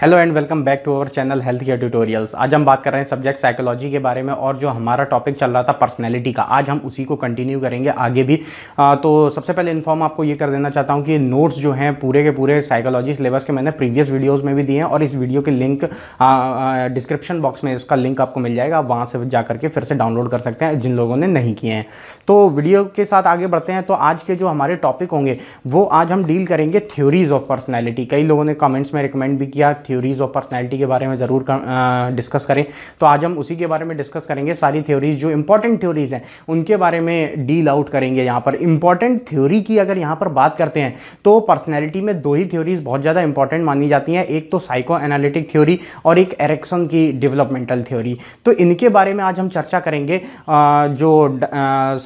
hello and welcome back to our channel health care tutorials आज हम बात कर रहे हैं सब्जेक्ट साइकोलॉजी के बारे में और जो हमारा टॉपिक चल रहा था पर्सनैलिटी का आज हम उसी को कंटिन्यू करेंगे आगे भी आ, तो सबसे पहले इन्फॉर्म आपको ये कर देना चाहता हूँ कि नोट्स जो हैं पूरे के पूरे साइकोलॉजी सिलेबस के मैंने प्रीवियस वीडियोज़ में भी दिए हैं और इस वीडियो के लिंक डिस्क्रिप्शन बॉक्स में इसका लिंक आपको मिल जाएगा आप वहाँ से जा करके फिर से डाउनलोड कर सकते हैं जिन लोगों ने नहीं किए हैं तो वीडियो के साथ आगे बढ़ते हैं तो आज के जो हमारे टॉपिक होंगे वो आज हम डील करेंगे थ्योरीज ऑफ पर्सनैलिटी कई लोगों ने कमेंट्स में रिकमेंड भी किया थ्योरीज़ ऑफ पर्सनैलिटी के बारे में ज़रूर डिस्कस करें तो आज हम उसी के बारे में डिस्कस करेंगे सारी थ्योरीज़ जो इंपॉर्टेंट थ्योरीज़ हैं उनके बारे में डील आउट करेंगे यहाँ पर इंपॉर्टेंट थ्योरी की अगर यहाँ पर बात करते हैं तो पर्सनैलिटी में दो ही थ्योरीज़ बहुत ज़्यादा इंपॉर्टेंट मानी जाती हैं एक तो साइको एनालिटिक थ्योरी और एक एरेक्सन की डेवलपमेंटल थ्योरी तो इनके बारे में आज हम चर्चा करेंगे जो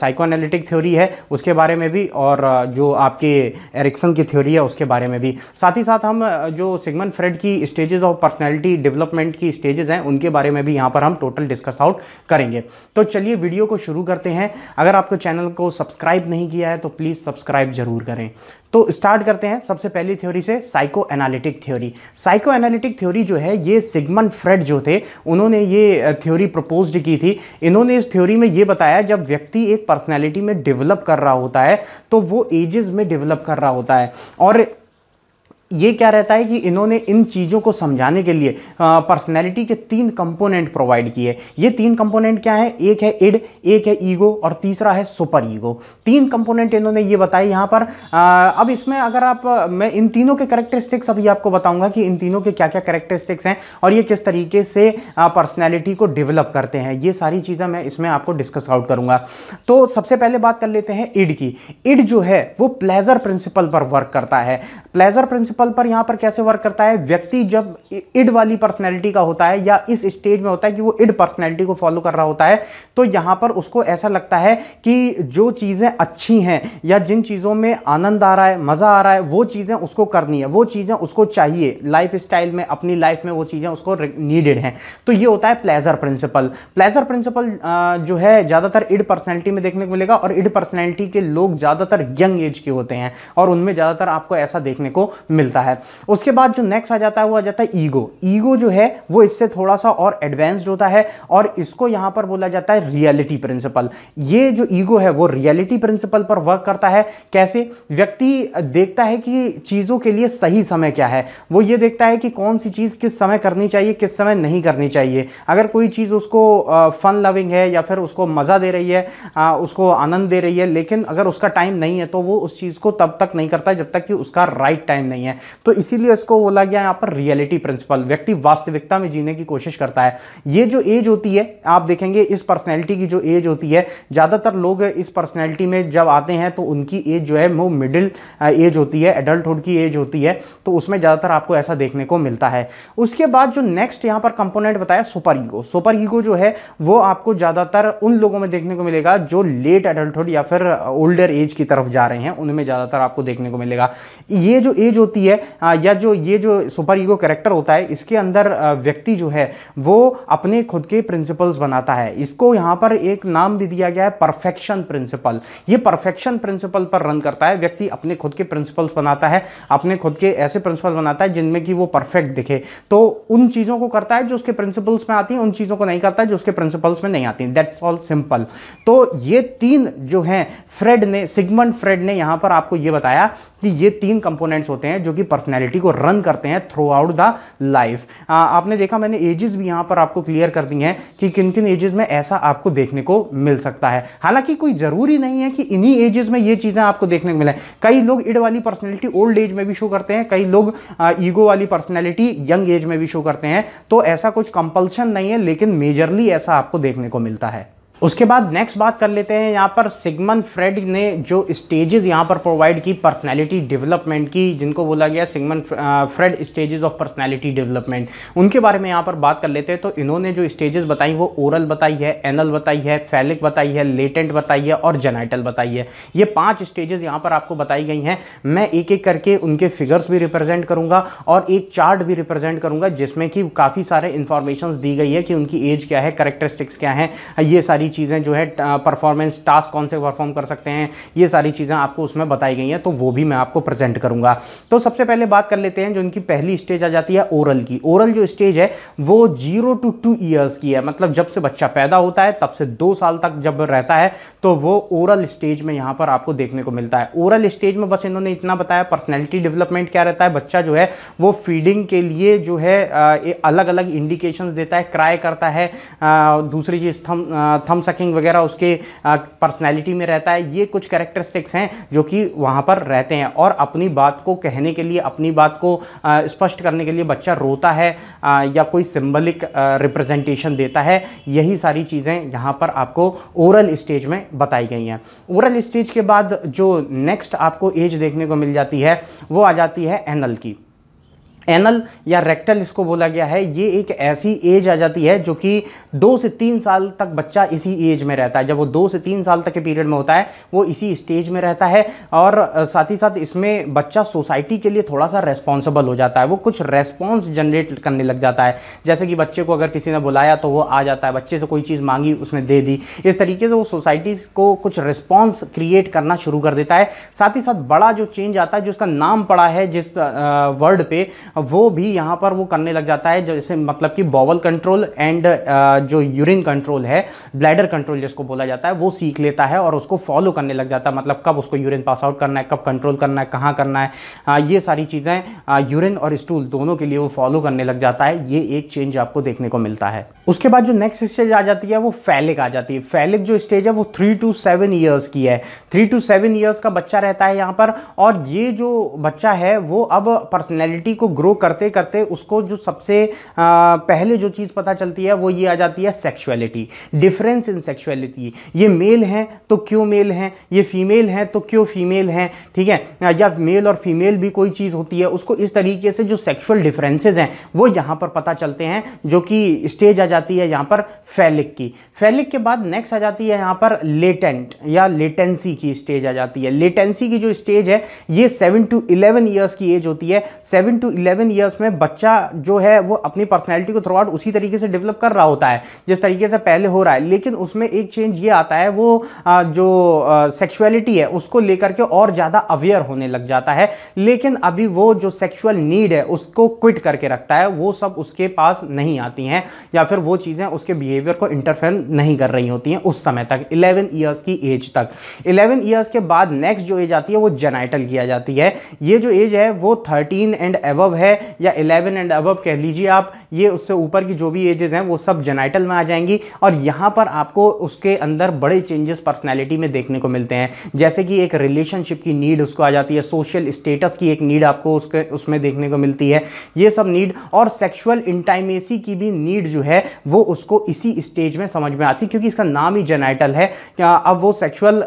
साइको एनालिटिक थ्योरी है उसके बारे में भी और जो आपके एरिक्सन की थ्योरी है उसके बारे में भी साथ ही साथ हम जो सिगमन फ्रेड की स्टेजेस ऑफ पर्सनैलिटी डेवलपमेंट की स्टेजेस हैं उनके बारे में भी यहाँ पर हम टोटल डिस्कस आउट करेंगे तो चलिए वीडियो को शुरू करते हैं अगर आपको चैनल को सब्सक्राइब नहीं किया है तो प्लीज़ सब्सक्राइब जरूर करें तो स्टार्ट करते हैं सबसे पहली थ्योरी से psycho analytic theory psycho analytic theory जो है ये सिगमन फ्रेड जो थे उन्होंने ये थ्योरी प्रपोज की थी इन्होंने इस थ्योरी में ये बताया जब व्यक्ति एक पर्सनैलिटी में डेवलप कर रहा होता है तो वो एजेस में डेवलप कर रहा होता है और ये क्या रहता है कि इन्होंने इन चीज़ों को समझाने के लिए पर्सनैलिटी के तीन कंपोनेंट प्रोवाइड किए ये तीन कंपोनेंट क्या है एक है इड एक है ईगो और तीसरा है सुपर ईगो तीन कंपोनेंट इन्होंने ये बताए यहाँ पर आ, अब इसमें अगर आप मैं इन तीनों के करेक्टरिस्टिक्स अभी आपको बताऊँगा कि इन तीनों के क्या क्या करेक्टरिस्टिक्स हैं और ये किस तरीके से पर्सनैलिटी को डेवलप करते हैं ये सारी चीज़ें मैं इसमें आपको डिस्कस आउट करूँगा तो सबसे पहले बात कर लेते हैं इड की इड जो है वो प्लेजर प्रिंसिपल पर वर्क करता है प्लेजर प्रिंसिपल प्रिंसिपल पर यहां पर कैसे वर्क करता है व्यक्ति जब इड वाली पर्सनैलिटी का होता है या इस स्टेज में होता है कि वो इड पर्सनैलिटी को फॉलो कर रहा होता है तो यहां पर उसको ऐसा लगता है कि जो चीज़ें अच्छी हैं या जिन चीज़ों में आनंद आ रहा है मज़ा आ रहा है वो चीज़ें उसको करनी है वो चीज़ें उसको चाहिए लाइफ स्टाइल में अपनी लाइफ में वो चीज़ें उसको नीडेड हैं तो ये होता है प्लेजर प्रिंसिपल प्लेजर प्रिंसिपल जो है ज़्यादातर इड पर्सनैलिटी में देखने को मिलेगा और इड पर्सनैलिटी के लोग ज़्यादातर यंग एज के होते हैं और उनमें ज़्यादातर आपको ऐसा देखने को मिल मिलता है उसके बाद जो नेक्स्ट आ जाता है वो आ जाता है ईगो ईगो जो है वो इससे थोड़ा सा और एडवांस्ड होता है और इसको यहाँ पर बोला जाता है रियलिटी प्रिंसिपल ये जो ईगो है वो रियलिटी प्रिंसिपल पर वर्क करता है कैसे व्यक्ति देखता है कि चीज़ों के लिए सही समय क्या है वो ये देखता है कि कौन सी चीज़ किस समय करनी चाहिए किस समय नहीं करनी चाहिए अगर कोई चीज़ उसको फ़न लविंग है या फिर उसको मज़ा दे रही है उसको आनंद दे रही है लेकिन अगर उसका टाइम नहीं है तो वो उस चीज़ को तब तक नहीं करता जब तक कि उसका राइट टाइम नहीं है तो इसीलिए इसको बोला गया यहाँ पर रियलिटी प्रिंसिपल व्यक्ति वास्तविकता में जीने की कोशिश करता है ये जो एज होती है आप देखेंगे इस पर्सनैलिटी की जो एज होती है ज़्यादातर लोग इस पर्सनैलिटी में जब आते हैं तो उनकी एज जो है वो मिडिल एज होती है एडल्टहुड की एज होती है तो उसमें ज़्यादातर आपको ऐसा देखने को मिलता है उसके बाद जो नेक्स्ट यहाँ पर कंपोनेंट बताया सुपर ईगो सुपर ईगो जो है वो आपको ज़्यादातर उन लोगों में देखने को मिलेगा जो लेट एडल्टहुड या फिर ओल्डर एज की तरफ जा रहे हैं उनमें ज़्यादातर आपको देखने को मिलेगा ये जो एज होती है है या जो ये जो सुपर ईगो करेक्टर होता है इसके अंदर व्यक्ति जो है वो अपने खुद के प्रिंसिपल्स बनाता है इसको यहाँ पर एक नाम भी दिया गया है परफेक्शन प्रिंसिपल ये परफेक्शन प्रिंसिपल पर रन करता है व्यक्ति अपने खुद के प्रिंसिपल्स बनाता है अपने खुद के ऐसे प्रिंसिपल बनाता है जिनमें कि वो परफेक्ट दिखे तो उन चीज़ों को करता है जो उसके प्रिंसिपल्स में आती हैं उन चीज़ों को नहीं करता है जो उसके प्रिंसिपल्स में नहीं आती दैट्स ऑल सिंपल तो ये तीन जो हैं फ्रेड ने सिगमंड फ्रेड ने यहाँ पर आपको ये बताया कि ये तीन कंपोनेंट्स होते हैं जो कि उनकी पर्सनैलिटी को रन करते हैं थ्रू आउट द लाइफ आपने देखा मैंने एजेस भी यहाँ पर आपको क्लियर कर दी हैं कि किन किन एजेस में ऐसा आपको देखने को मिल सकता है हालांकि कोई ज़रूरी नहीं है कि इन्हीं एजेस में ये चीज़ें आपको देखने को मिलें कई लोग इड वाली पर्सनैलिटी ओल्ड एज में भी शो करते हैं कई लोग ईगो वाली पर्सनैलिटी यंग एज में भी शो करते हैं तो ऐसा कुछ कंपल्शन नहीं है लेकिन मेजरली ऐसा आपको देखने को मिलता है उसके बाद नेक्स्ट बात कर लेते हैं यहाँ पर सिगमन फ्रेड ने जो स्टेजेस यहाँ पर प्रोवाइड की पर्सनालिटी डेवलपमेंट की जिनको बोला गया Sigmund Freud stages of personality development उनके बारे में यहाँ पर बात कर लेते हैं तो इन्होंने जो स्टेजेस बताई वो ओरल बताई है एनल बताई है फैलिक बताई है लेटेंट बताई है और जेनाइटल बताई है ये पाँच स्टेजेस यहाँ पर आपको बताई गई हैं मैं एक एक करके उनके फिगर्स भी रिप्रेजेंट करूँगा और एक चार्ट भी रिप्रेजेंट करूँगा जिसमें कि काफ़ी सारे इन्फॉर्मेशन दी गई है कि उनकी एज क्या है करेक्टरिस्टिक्स क्या है ये सारी सारी चीज़ें जो है परफॉर्मेंस टास्क कौन से परफॉर्म कर सकते हैं ये सारी चीज़ें आपको उसमें बताई गई हैं तो वो भी मैं आपको प्रेजेंट करूँगा तो सबसे पहले बात कर लेते हैं जो इनकी पहली स्टेज आ जाती है ओरल की ओरल जो स्टेज है वो जीरो टू टू ईयर्स की है मतलब जब से बच्चा पैदा होता है तब से दो साल तक जब रहता है तो वो ओरल स्टेज में यहाँ पर आपको देखने को मिलता है ओरल स्टेज में बस इन्होंने इतना बताया पर्सनैलिटी डेवलपमेंट क्या रहता है बच्चा जो है वो फीडिंग के लिए जो है अलग अलग इंडिकेशन देता है क्राई करता है दूसरी चीज़ थम थम टॉम सकिंग वगैरह उसके पर्सनैलिटी में रहता है ये कुछ करेक्टरिस्टिक्स हैं जो कि वहाँ पर रहते हैं और अपनी बात को कहने के लिए अपनी बात को स्पष्ट करने के लिए बच्चा रोता है या कोई सिम्बलिक रिप्रेजेंटेशन देता है यही सारी चीज़ें यहाँ पर आपको ओरल स्टेज में बताई गई हैं ओरल स्टेज के बाद जो नेक्स्ट आपको एज देखने को मिल जाती है वो आ जाती है एनल की एनल या रेक्टल इसको बोला गया है ये एक ऐसी एज आ जाती है जो कि दो से तीन साल तक बच्चा इसी एज में रहता है जब वो दो से तीन साल तक के पीरियड में होता है वो इसी स्टेज में रहता है और साथ ही साथ इसमें बच्चा सोसाइटी के लिए थोड़ा सा रेस्पॉन्सिबल हो जाता है वो कुछ रेस्पॉन्स जनरेट करने लग जाता है जैसे कि बच्चे को अगर किसी ने बुलाया तो वो आ जाता है बच्चे से कोई चीज़ मांगी उसने दे दी इस तरीके से वो सोसाइटी को कुछ रिस्पॉन्स क्रिएट करना शुरू कर देता है साथ ही साथ बड़ा जो चेंज आता है जिसका नाम पड़ा है जिस वर्ड पर वो भी यहाँ पर वो करने लग जाता है जैसे मतलब कि बॉवल कंट्रोल एंड जो यूरिन कंट्रोल है ब्लैडर कंट्रोल जिसको बोला जाता है वो सीख लेता है और उसको फॉलो करने लग जाता है मतलब कब उसको यूरिन पास आउट करना है कब कंट्रोल करना है कहाँ करना है uh, ये सारी चीज़ें यूरिन uh, और स्टूल दोनों के लिए वो फॉलो करने लग जाता है ये एक चेंज आपको देखने को मिलता है उसके बाद जो नेक्स्ट स्टेज आ जाती है वो फैलिक आ जाती है फैलिक जो स्टेज है वो थ्री टू सेवन ईयर्स की है थ्री टू सेवन ईयर्स का बच्चा रहता है यहाँ पर और ये जो बच्चा है वो अब पर्सनैलिटी को ग्रो करते करते उसको जो सबसे पहले जो चीज़ पता चलती है वो ये आ जाती है सेक्सुअलिटी डिफरेंस इन सेक्सुअलिटी ये मेल हैं तो क्यों मेल हैं ये फीमेल हैं तो क्यों फीमेल हैं ठीक है या मेल और फीमेल भी कोई चीज़ होती है उसको इस तरीके से जो सेक्सुअल डिफरेंसेज हैं वो यहाँ पर पता चलते हैं जो कि स्टेज आ जाती है यहाँ पर फैलिक की फैलिक के बाद नेक्स्ट आ जाती है यहाँ पर लेटेंट या लेटेंसी की स्टेज आ जाती है लेटेंसी की जो स्टेज है ये सेवन टू इलेवन ईयर्स की एज होती है seven to eleven eleven years में बच्चा जो है वो अपनी पर्सनैलिटी को थ्रू आउट उसी तरीके से डेवलप कर रहा होता है जिस तरीके से पहले हो रहा है लेकिन उसमें एक चेंज ये आता है वो जो सेक्सुअलिटी है उसको लेकर के और ज़्यादा अवेयर होने लग जाता है लेकिन अभी वो जो सेक्शुअल नीड है उसको क्विट करके रखता है वो सब उसके पास नहीं आती हैं या फिर वो चीज़ें उसके बिहेवियर को इंटरफेयर नहीं कर रही होती हैं उस समय तक इलेवन ईयर्स की एज तक इलेवन ईयर्स के बाद नेक्स्ट जो एज आती है वो जेनाइटल किया जाती है ये जो एज है वो थर्टीन एंड एवव है है या 11 एंड अबव कह लीजिए आप ये उससे ऊपर की जो भी एजेस हैं वो सब जेनाइटल में आ जाएंगी और यहाँ पर आपको उसके अंदर बड़े चेंजेस पर्सनैलिटी में देखने को मिलते हैं जैसे कि एक रिलेशनशिप की नीड उसको आ जाती है सोशल स्टेटस की एक नीड आपको उसके उसमें देखने को मिलती है ये सब नीड और सेक्शुअल इंटाइमेसी की भी नीड जो है वो उसको इसी स्टेज में समझ में आती क्योंकि इसका नाम ही जेनाइटल है अब वो सेक्शुअल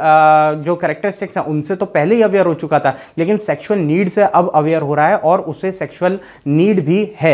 जो करेक्टरिस्टिक्स हैं उनसे तो पहले ही अवेयर हो चुका था लेकिन सेक्शुअल नीड से अब अवेयर हो रहा है और उसे सेक्शुअल सेक्सुअल नीड भी है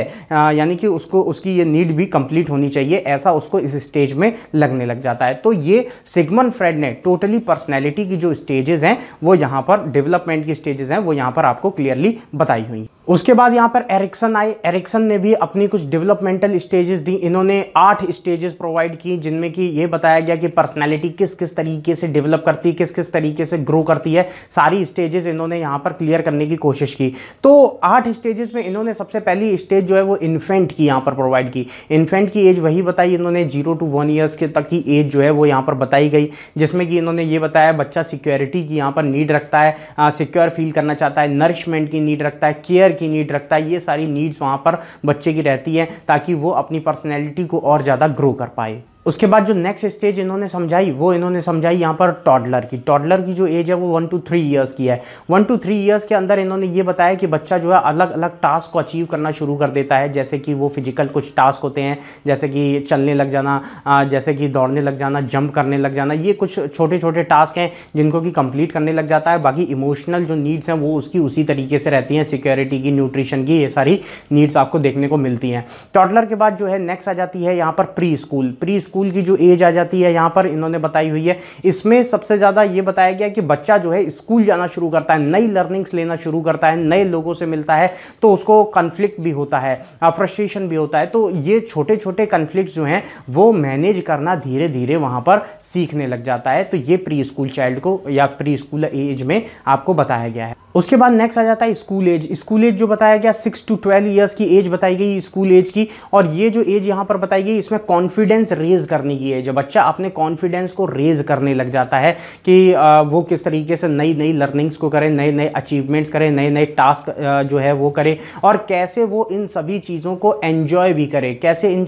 यानी कि उसको उसकी ये नीड भी कंप्लीट होनी चाहिए ऐसा उसको इस स्टेज में लगने लग जाता है तो ये सिगमन फ्रेड ने टोटली पर्सनैलिटी की जो स्टेजेस हैं वो यहाँ पर डेवलपमेंट की स्टेजेस हैं वो यहाँ पर आपको क्लियरली बताई हुई उसके बाद यहाँ पर एरिक्सन आए एरिक्सन ने भी अपनी कुछ डेवलपमेंटल स्टेजेस दी इन्होंने आठ स्टेजेस प्रोवाइड की जिनमें कि ये बताया गया कि पर्सनैलिटी किस किस तरीके से डेवलप करती है किस किस तरीके से ग्रो करती है सारी स्टेजेस इन्होंने यहाँ पर क्लियर करने की कोशिश की तो आठ स्टेजेस में इन्होंने सबसे पहली स्टेज जो है वो इन्फेंट की यहाँ पर प्रोवाइड की इन्फेंट की एज वही बताई इन्होंने जीरो टू वन ईयर्स के तक की एज जो है वो यहाँ पर बताई गई जिसमें कि इन्होंने ये बताया बच्चा सिक्योरिटी की यहाँ पर नीड रखता है सिक्योर फील करना चाहता है नरिशमेंट की नीड रखता है केयर की नीड रखता है ये सारी नीड्स वहाँ पर बच्चे की रहती है ताकि वो अपनी पर्सनैलिटी को और ज़्यादा ग्रो कर पाए उसके बाद जो नेक्स्ट स्टेज इन्होंने समझाई वो इन्होंने समझाई यहाँ पर टॉडलर की टॉडलर की जो एज है वो वन टू थ्री इयर्स की है वन टू थ्री ईयर्स के अंदर इन्होंने ये बताया कि बच्चा जो है अलग अलग टास्क को अचीव करना शुरू कर देता है जैसे कि वो फिजिकल कुछ टास्क होते हैं जैसे कि चलने लग जाना जैसे कि दौड़ने लग जाना जंप करने लग जाना ये कुछ छोटे छोटे टास्क हैं जिनको कि कंप्लीट करने लग जाता है बाकी इमोशनल जो नीड्स हैं वो उसकी उसी तरीके से रहती हैं सिक्योरिटी की न्यूट्रिशन की ये सारी नीड्स आपको देखने को मिलती हैं टॉडलर के बाद जो है नेक्स्ट आ जाती है यहाँ पर pre school pre school school की जो एज आ जाती है यहाँ पर इन्होंने बताई हुई है इसमें सबसे ज़्यादा ये बताया गया कि बच्चा जो है स्कूल जाना शुरू करता है नई लर्निंग्स लेना शुरू करता है नए लोगों से मिलता है तो उसको कन्फ्लिक्ट भी होता है फ्रस्ट्रेशन भी होता है तो ये छोटे छोटे कन्फ्लिक्ट जो हैं वो मैनेज करना धीरे धीरे वहाँ पर सीखने लग जाता है तो ये प्री स्कूल चाइल्ड को या प्री स्कूल एज में आपको बताया गया है उसके बाद नेक्स्ट आ जाता है स्कूल एज स्कूल एज जो बताया गया सिक्स टू ट्वेल्व ईयर्स की एज बताई गई स्कूल एज की और ये जो एज यहाँ पर बताई गई इसमें कॉन्फिडेंस रेज रेज़ करने की है जब बच्चा अपने कॉन्फिडेंस को रेज़ करने लग जाता है कि वो किस तरीके से नई नई लर्निंग्स को करे नए नए अचीवमेंट्स करे नए नए टास्क जो है वो करे और कैसे वो इन सभी चीज़ों को एन्जॉय भी करे कैसे इन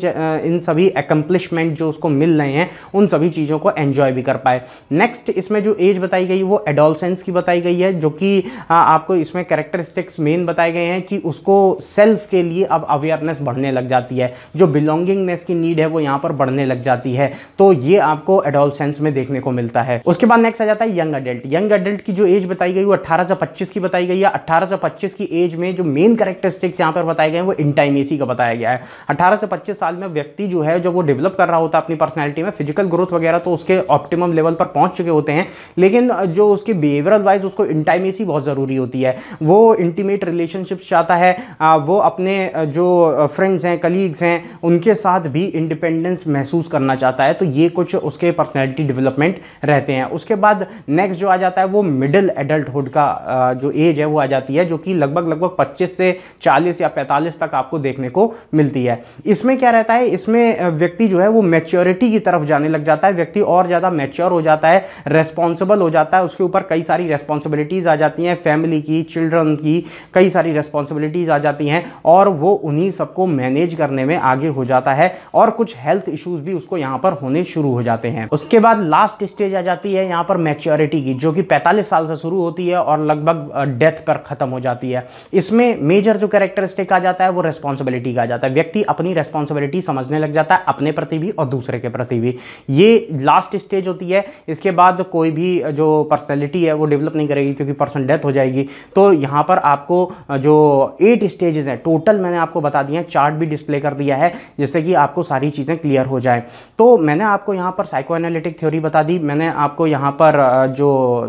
इन सभी एकम्प्लिशमेंट जो उसको मिल रहे हैं उन सभी चीज़ों को एन्जॉय भी कर पाए नेक्स्ट इसमें जो एज बताई गई वो एडोलसेंस की बताई गई है जो कि आपको इसमें कैरेक्टरिस्टिक्स मेन बताए गए हैं कि उसको सेल्फ के लिए अब अवेयरनेस बढ़ने लग जाती है जो बिलोंगिंगनेस की नीड है वो यहाँ पर बढ़ने लग लग जाती है तो ये आपको सेंस में देखने को मिलता है उसके बाद नेक्स्ट आ जाता है यंग अडल्ट यंग अडल्ट की जो एज बताई गई वो अठारह से पच्चीस की बताई गई है अठारह से पच्चीस की एज में जो मेन करेक्टरिस्टिक्स यहाँ पर बताए गए हैं वो इंटाइमेसी का बताया गया है अट्ठारह से पच्चीस साल में व्यक्ति जो है जब वो डेवलप कर रहा होता है अपनी पर्सनैलिटी में फिजिकल ग्रोथ वगैरह तो उसके ऑप्टिमम लेवल पर पहुंच चुके होते हैं लेकिन जो उसके बिहेवियरल वाइज उसको इंटाइमेसी बहुत ज़रूरी होती है वो इंटीमेट रिलेशनशिप्स चाहता है वो अपने जो फ्रेंड्स हैं कलीग्स हैं उनके साथ भी इंडिपेंडेंस महसूस करना चाहता है तो ये कुछ उसके पर्सनैलिटी डेवलपमेंट रहते हैं उसके बाद नेक्स्ट जो आ जाता है वो मिडिल एडल्टहुड का जो एज है वो आ जाती है जो कि लगभग लगभग पच्चीस से चालीस या पैंतालीस तक आपको देखने को मिलती है इसमें क्या रहता है इसमें व्यक्ति जो है वो मेच्योरिटी की तरफ जाने लग जाता है व्यक्ति और ज़्यादा मेच्योर हो जाता है रेस्पॉन्सिबल हो जाता है उसके ऊपर कई सारी रेस्पॉन्सिबिलिटीज़ आ जाती हैं फैमिली की चिल्ड्रन की कई सारी रेस्पॉन्सिबिलिटीज़ आ जाती हैं और वो उन्हीं सबको मैनेज करने में आगे हो जाता है और कुछ हेल्थ इश्यूज़ भी उसको यहाँ पर होने शुरू हो जाते हैं उसके बाद लास्ट स्टेज आ जाती है यहाँ पर मैच्योरिटी की जो कि पैंतालीस साल से शुरू होती है और लगभग डेथ पर खत्म हो जाती है इसमें मेजर जो कैरेक्टरिस्टिक आ जाता है वो रेस्पॉन्सिबिलिटी का आ जाता है व्यक्ति अपनी रेस्पॉन्सिबिलिटी समझने लग जाता है अपने प्रति भी और दूसरे के प्रति भी ये लास्ट स्टेज होती है इसके बाद कोई भी जो पर्सनैलिटी है वो डेवलप नहीं करेगी क्योंकि पर्सन डेथ हो जाएगी तो यहाँ पर आपको जो एट स्टेजेस हैं टोटल मैंने आपको बता दिया है चार्ट भी डिस्प्ले कर दिया है जिससे कि आपको सारी चीज़ें क्लियर हो जाए तो मैंने आपको यहाँ पर साइको एनालिटिक थ्योरी बता दी मैंने आपको यहाँ पर जो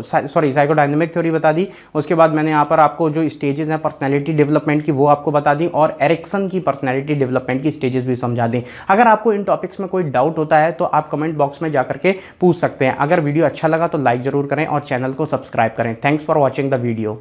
सॉरी साइको डायनेमिक थ्योरी बता दी उसके बाद मैंने यहाँ पर आपको जो स्टेजेस हैं पर्सनैलिटी डेवलपमेंट की वो आपको बता दी और एरिक्सन की पर्सनैलिटी डेवलपमेंट की स्टेजेस भी समझा दी अगर आपको इन टॉपिक्स में कोई डाउट होता है तो आप कमेंट बॉक्स में जाकर के पूछ सकते हैं अगर वीडियो अच्छा लगा तो लाइक ज़रूर करें और चैनल को सब्सक्राइब करें thanks for watching the video